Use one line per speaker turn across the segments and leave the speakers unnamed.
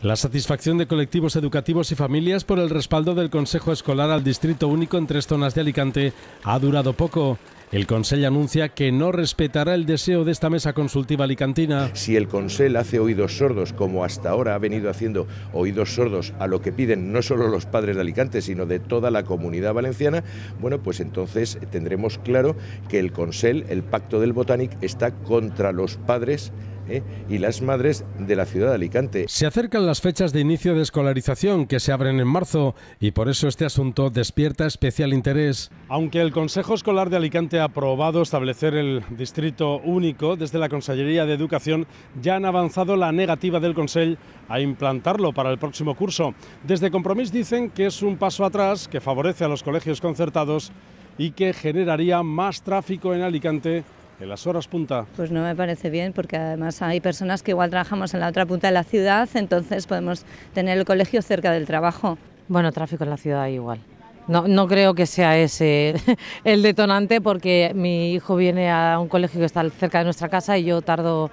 La satisfacción de colectivos educativos y familias por el respaldo del Consejo Escolar al Distrito Único en tres zonas de Alicante ha durado poco. El Consell anuncia que no respetará el deseo de esta mesa consultiva alicantina.
Si el Consell hace oídos sordos, como hasta ahora ha venido haciendo oídos sordos a lo que piden no solo los padres de Alicante, sino de toda la comunidad valenciana, bueno, pues entonces tendremos claro que el Consell, el Pacto del Botánic, está contra los padres ¿eh? y las madres de la ciudad de Alicante.
Se acercan las fechas de inicio de escolarización que se abren en marzo y por eso este asunto despierta especial interés. Aunque el Consejo Escolar de Alicante ha aprobado establecer el distrito único, desde la Consellería de Educación ya han avanzado la negativa del Consell a implantarlo para el próximo curso. Desde Compromís dicen que es un paso atrás que favorece a los colegios concertados y que generaría más tráfico en Alicante
en las horas punta? Pues no me parece bien, porque además hay personas que igual trabajamos en la otra punta de la ciudad, entonces podemos tener el colegio cerca del trabajo. Bueno, tráfico en la ciudad igual. No, no creo que sea ese el detonante porque mi hijo viene a un colegio que está cerca de nuestra casa y yo tardo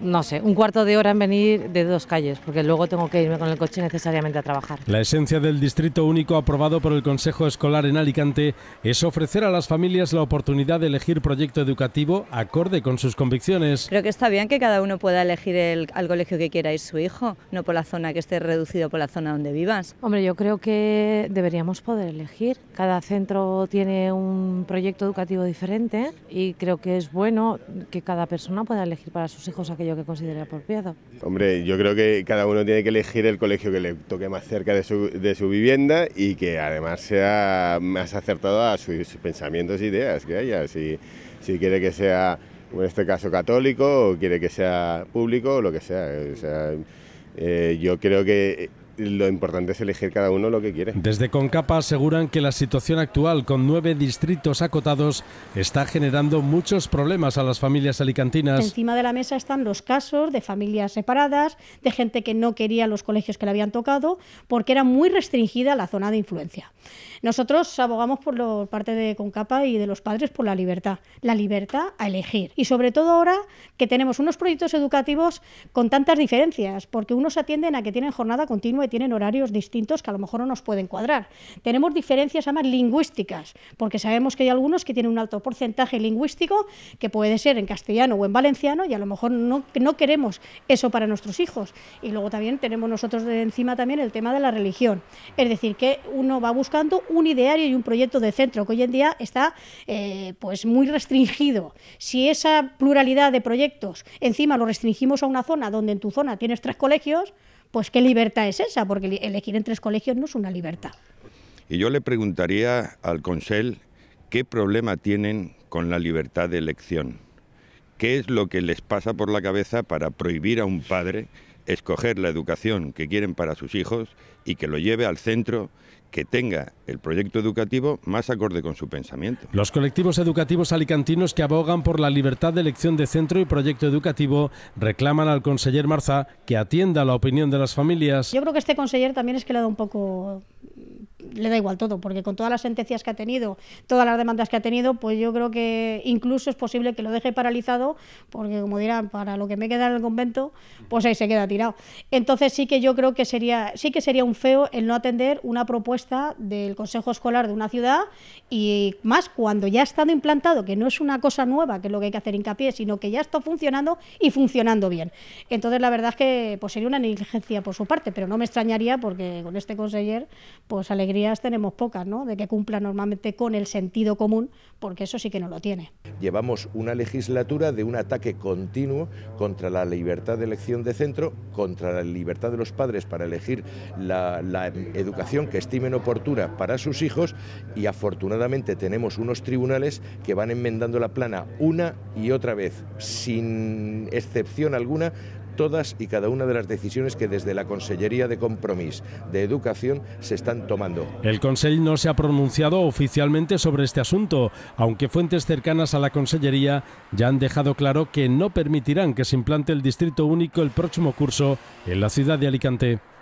no sé, un cuarto de hora en venir de dos calles, porque luego tengo que irme con el coche necesariamente a trabajar.
La esencia del Distrito Único aprobado por el Consejo Escolar en Alicante es ofrecer a las familias la oportunidad de elegir proyecto educativo acorde con sus convicciones.
Creo que está bien que cada uno pueda elegir el, al colegio que quiera ir su hijo, no por la zona que esté reducido por la zona donde vivas. Hombre, yo creo que deberíamos poder elegir. Cada centro tiene un proyecto educativo diferente y creo que es bueno que cada persona pueda elegir para sus hijos aquello que considere apropiado.
Hombre, yo creo que cada uno tiene que elegir el colegio que le toque más cerca de su, vivienda y que además sea más acertado a sus pensamientos e ideas que haya. Si, quiere que sea, en este caso, católico o quiere que sea público o lo que sea. Eh, yo creo que lo importante es elegir cada uno lo que quiere.
Desde Concapa aseguran que la situación actual, con nueve distritos acotados, está generando muchos problemas a las familias alicantinas.
Encima de la mesa están los casos de familias separadas, de gente que no quería los colegios que le habían tocado, porque era muy restringida la zona de influencia. Nosotros abogamos por parte de Concapa y de los padres por la libertad, la libertad a elegir. Y sobre todo ahora que tenemos unos proyectos educativos con tantas diferencias, porque unos atienden a que tienen jornada continua tienen horarios distintos que a lo mejor no nos pueden cuadrar. Tenemos diferencias además lingüísticas, porque sabemos que hay algunos que tienen un alto porcentaje lingüístico que puede ser en castellano o en valenciano y a lo mejor no, no queremos eso para nuestros hijos. Y luego también tenemos nosotros de encima también el tema de la religión. Es decir, que uno va buscando un ideario y un proyecto de centro que hoy en día está eh, pues muy restringido. Si esa pluralidad de proyectos encima lo restringimos a una zona donde en tu zona tienes tres colegios, pues ¿qué libertad es esa? Porque elegir entre colegios no es una libertad.
Y yo le preguntaría al Consell qué problema tienen con la libertad de elección. ¿Qué es lo que les pasa por la cabeza para prohibir a un padre escoger la educación que quieren para sus hijos y que lo lleve al centro que tenga el proyecto educativo más acorde con su pensamiento.
Los colectivos educativos alicantinos que abogan por la libertad de elección de centro y proyecto educativo reclaman al conseller Marza que atienda la opinión de las familias. Yo
creo que este conseller también es que le da un poco le da igual todo, porque con todas las sentencias que ha tenido, todas las demandas que ha tenido, pues yo creo que incluso es posible que lo deje paralizado, porque como dirán, para lo que me queda en el convento, pues ahí se queda tirado. Entonces sí que yo creo que sería, sí que sería un feo el no atender una propuesta del Consejo Escolar de una ciudad y más cuando ya ha estado implantado, que no es una cosa nueva, que es lo que hay que hacer hincapié, sino que ya está funcionando y funcionando bien. Entonces la verdad es que pues sería una negligencia por su parte, pero no me extrañaría porque con este consejero pues tenemos pocas, ¿no? De que cumplan normalmente con el sentido común, porque eso sí que no lo tiene.
Llevamos una legislatura de un ataque continuo contra la libertad de elección de centro, contra la libertad de los padres para elegir la educación que estimen oportuna para sus hijos y afortunadamente tenemos unos tribunales que van enmendando la plana una y otra vez, sin excepción alguna, todas y cada una de las decisiones que desde la Consellería de Compromís de Educación se están tomando.
El Consejo no se ha pronunciado oficialmente sobre este asunto, aunque fuentes cercanas a la Consellería ya han dejado claro que no permitirán que se implante el Distrito Único el próximo curso en la ciudad de Alicante.